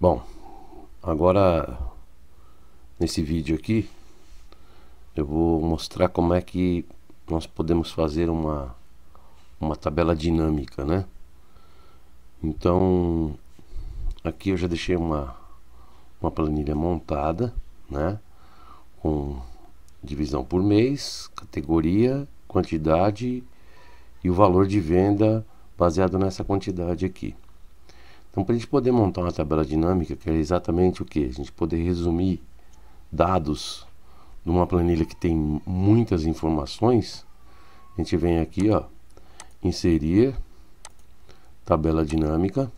Bom, agora nesse vídeo aqui eu vou mostrar como é que nós podemos fazer uma uma tabela dinâmica, né? Então aqui eu já deixei uma uma planilha montada, né? Com divisão por mês, categoria, quantidade e o valor de venda baseado nessa quantidade aqui. Então, para a gente poder montar uma tabela dinâmica, que é exatamente o que? A gente poder resumir dados numa planilha que tem muitas informações, a gente vem aqui, ó, inserir tabela dinâmica.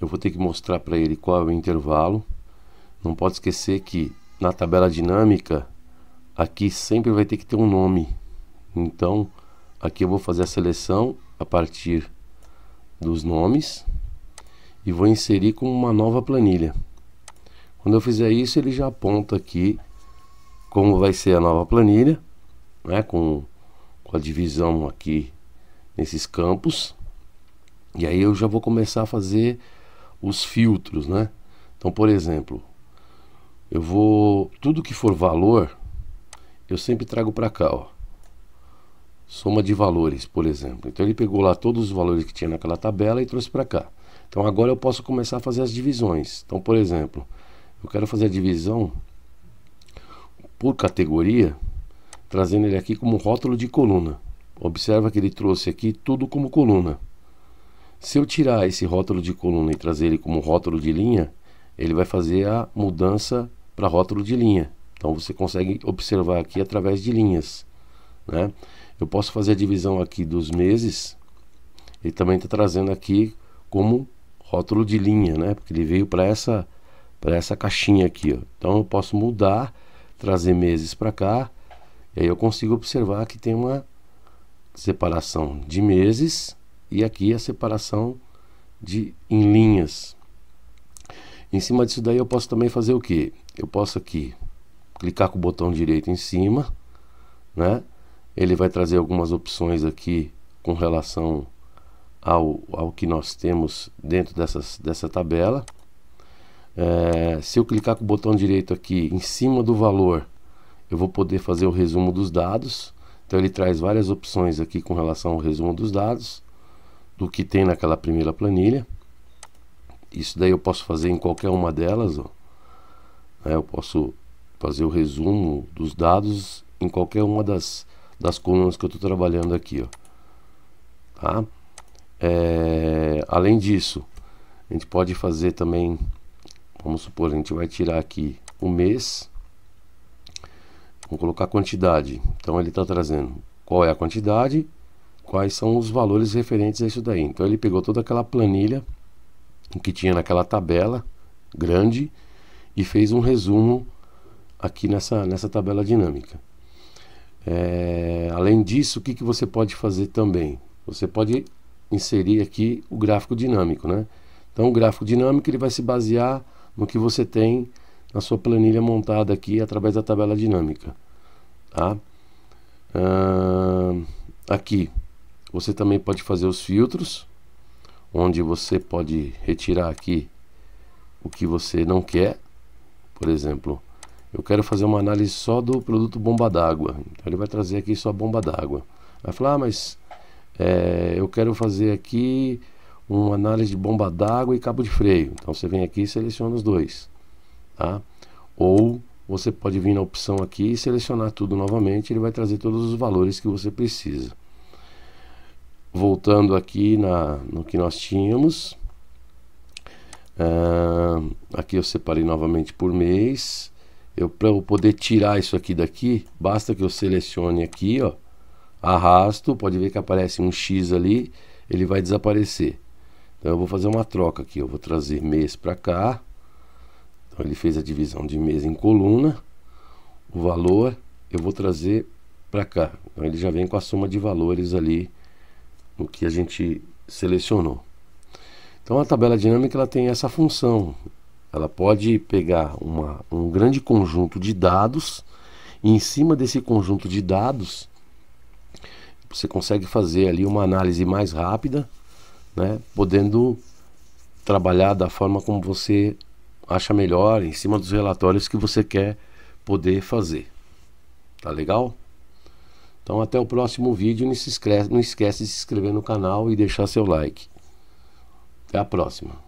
Eu vou ter que mostrar para ele qual é o intervalo. Não pode esquecer que na tabela dinâmica, aqui sempre vai ter que ter um nome. Então, aqui eu vou fazer a seleção a partir dos nomes e vou inserir como uma nova planilha. Quando eu fizer isso, ele já aponta aqui como vai ser a nova planilha, né, com, com a divisão aqui nesses campos. E aí eu já vou começar a fazer os filtros, né? Então, por exemplo, eu vou. Tudo que for valor, eu sempre trago para cá, ó. Soma de valores, por exemplo. Então ele pegou lá todos os valores que tinha naquela tabela e trouxe para cá. Então agora eu posso começar a fazer as divisões. Então, por exemplo, eu quero fazer a divisão por categoria, trazendo ele aqui como rótulo de coluna. Observa que ele trouxe aqui tudo como coluna. Se eu tirar esse rótulo de coluna e trazer ele como rótulo de linha, ele vai fazer a mudança para rótulo de linha. Então você consegue observar aqui através de linhas. Né? Eu posso fazer a divisão aqui dos meses. Ele também está trazendo aqui como rótulo de linha, né? Porque ele veio para essa para essa caixinha aqui, ó. Então eu posso mudar, trazer meses para cá, e aí eu consigo observar que tem uma separação de meses e aqui a separação de em linhas. Em cima disso daí eu posso também fazer o que? eu posso aqui clicar com o botão direito em cima, né? Ele vai trazer algumas opções aqui com relação ao, ao que nós temos dentro dessas, dessa tabela. É, se eu clicar com o botão direito aqui em cima do valor, eu vou poder fazer o resumo dos dados. Então ele traz várias opções aqui com relação ao resumo dos dados, do que tem naquela primeira planilha. Isso daí eu posso fazer em qualquer uma delas, ó. Né? Eu posso fazer o resumo dos dados em qualquer uma das, das colunas que eu estou trabalhando aqui. Ó. Tá? É, além disso, a gente pode fazer também, vamos supor, a gente vai tirar aqui o mês, vamos colocar a quantidade. Então ele está trazendo qual é a quantidade, quais são os valores referentes a isso daí. Então ele pegou toda aquela planilha que tinha naquela tabela grande, e fez um resumo aqui nessa, nessa tabela dinâmica. É, além disso, o que, que você pode fazer também? Você pode inserir aqui o gráfico dinâmico, né? Então, o gráfico dinâmico ele vai se basear no que você tem na sua planilha montada aqui através da tabela dinâmica, tá? aqui você também pode fazer os filtros, onde você pode retirar aqui o que você não quer por exemplo, eu quero fazer uma análise só do produto bomba d'água. Então ele vai trazer aqui só bomba d'água. Vai falar, ah, mas é, eu quero fazer aqui uma análise de bomba d'água e cabo de freio. Então você vem aqui e seleciona os dois. Tá? Ou você pode vir na opção aqui e selecionar tudo novamente. Ele vai trazer todos os valores que você precisa. Voltando aqui na, no que nós tínhamos. Uh, aqui eu separei novamente por mês. Eu para eu poder tirar isso aqui daqui, basta que eu selecione aqui, ó, arrasto, pode ver que aparece um X ali, ele vai desaparecer. Então eu vou fazer uma troca aqui, eu vou trazer mês para cá. Então ele fez a divisão de mês em coluna. O valor eu vou trazer para cá. Então ele já vem com a soma de valores ali no que a gente selecionou. Então a tabela dinâmica ela tem essa função. Ela pode pegar uma, um grande conjunto de dados e em cima desse conjunto de dados você consegue fazer ali uma análise mais rápida, né? podendo trabalhar da forma como você acha melhor, em cima dos relatórios que você quer poder fazer. Tá legal? Então até o próximo vídeo, não esquece, não esquece de se inscrever no canal e deixar seu like. Até a próxima.